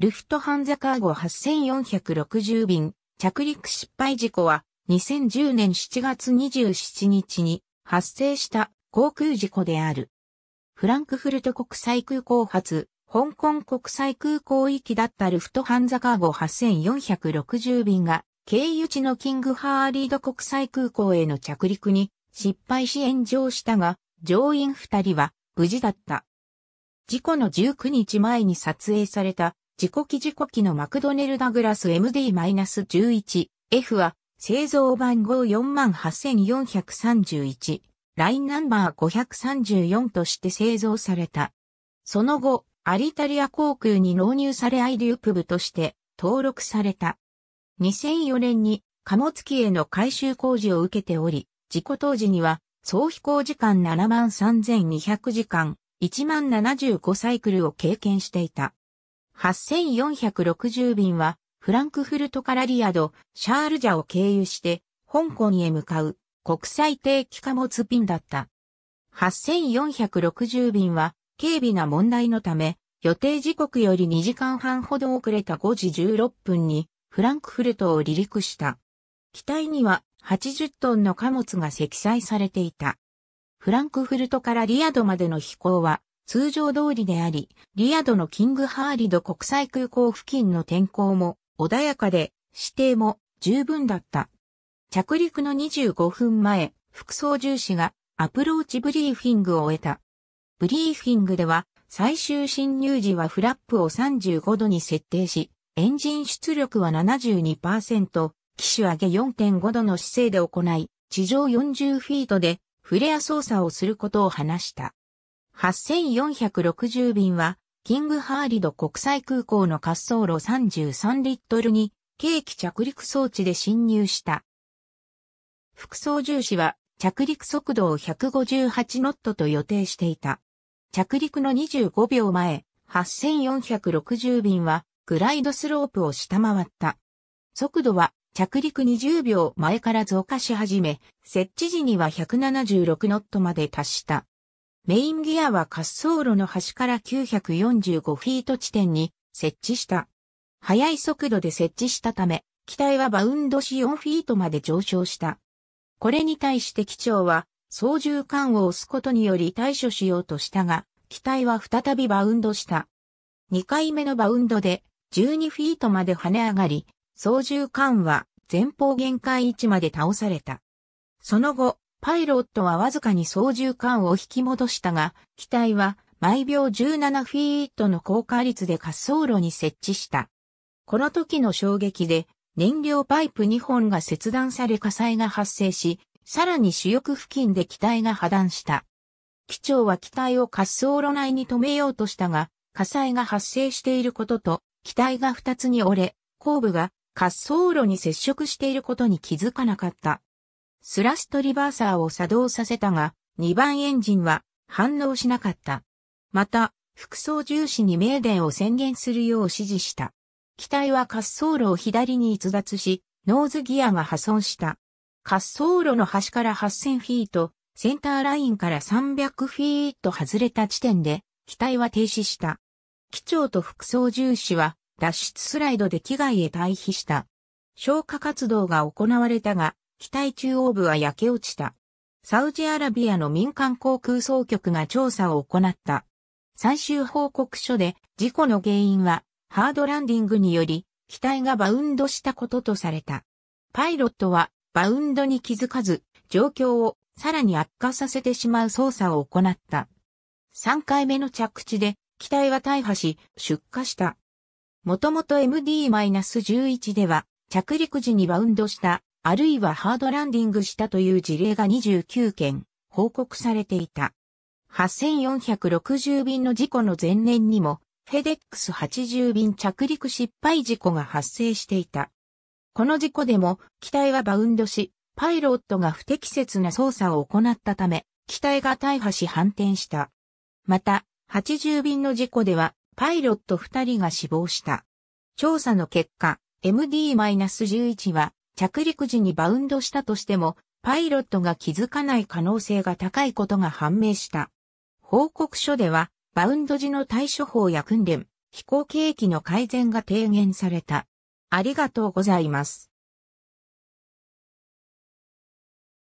ルフトハンザカーゴ8460便、着陸失敗事故は、2010年7月27日に発生した航空事故である。フランクフルト国際空港発、香港国際空港行きだったルフトハンザカーゴ8460便が、経由地のキングハーリード国際空港への着陸に失敗し炎上したが、乗員2人は無事だった。事故の19日前に撮影された自己記事故機のマクドネルダグラス MD-11F は製造番号48431、ラインナンバー534として製造された。その後、アリタリア航空に納入されアイデュープ部として登録された。2004年に貨物機への改修工事を受けており、事故当時には総飛行時間7万3200時間、1万75サイクルを経験していた。8460便は、フランクフルトからリアド、シャールジャを経由して、香港へ向かう国際定期貨物便だった。8460便は、軽微な問題のため、予定時刻より2時間半ほど遅れた5時16分に、フランクフルトを離陸した。機体には80トンの貨物が積載されていた。フランクフルトからリアドまでの飛行は通常通りであり、リアドのキングハーリド国際空港付近の天候も穏やかで、指定も十分だった。着陸の25分前、副操縦士がアプローチブリーフィングを終えた。ブリーフィングでは、最終侵入時はフラップを35度に設定し、エンジン出力は72%、機種上げ4.5度の姿勢で行い、地上40フィートでフレア操作をすることを話した。8460便は、キングハーリド国際空港の滑走路33リットルに、軽機着陸装置で侵入した。副操縦士は、着陸速度を158ノットと予定していた。着陸の25秒前、8460便は、グライドスロープを下回った。速度は着陸20秒前から増加し始め、設置時には176ノットまで達した。メインギアは滑走路の端から945フィート地点に設置した。速い速度で設置したため、機体はバウンドし4フィートまで上昇した。これに対して機長は操縦桿を押すことにより対処しようとしたが、機体は再びバウンドした。2回目のバウンドで12フィートまで跳ね上がり、操縦桿は前方限界位置まで倒された。その後、パイロットはわずかに操縦艦を引き戻したが、機体は毎秒17フィートの高架率で滑走路に設置した。この時の衝撃で燃料パイプ2本が切断され火災が発生し、さらに主翼付近で機体が破断した。機長は機体を滑走路内に止めようとしたが、火災が発生していることと、機体が2つに折れ、後部が滑走路に接触していることに気づかなかった。スラストリバーサーを作動させたが、2番エンジンは反応しなかった。また、副操縦士に名電を宣言するよう指示した。機体は滑走路を左に逸脱し、ノーズギアが破損した。滑走路の端から8000フィート、センターラインから300フィート外れた地点で、機体は停止した。機長と副操縦士は脱出スライドで機外へ退避した。消火活動が行われたが、機体中央部は焼け落ちた。サウジアラビアの民間航空総局が調査を行った。最終報告書で事故の原因はハードランディングにより機体がバウンドしたこととされた。パイロットはバウンドに気づかず状況をさらに悪化させてしまう操作を行った。3回目の着地で機体は大破し出火した。もともと MD-11 では着陸時にバウンドしたあるいはハードランディングしたという事例が29件報告されていた。8460便の事故の前年にも、フェデックス80便着陸失敗事故が発生していた。この事故でも、機体はバウンドし、パイロットが不適切な操作を行ったため、機体が大破し反転した。また、80便の事故では、パイロット2人が死亡した。調査の結果、MD-11 は、着陸時にバウンドしたとしても、パイロットが気づかない可能性が高いことが判明した。報告書では、バウンド時の対処法や訓練、飛行景気の改善が提言された。ありがとうございます。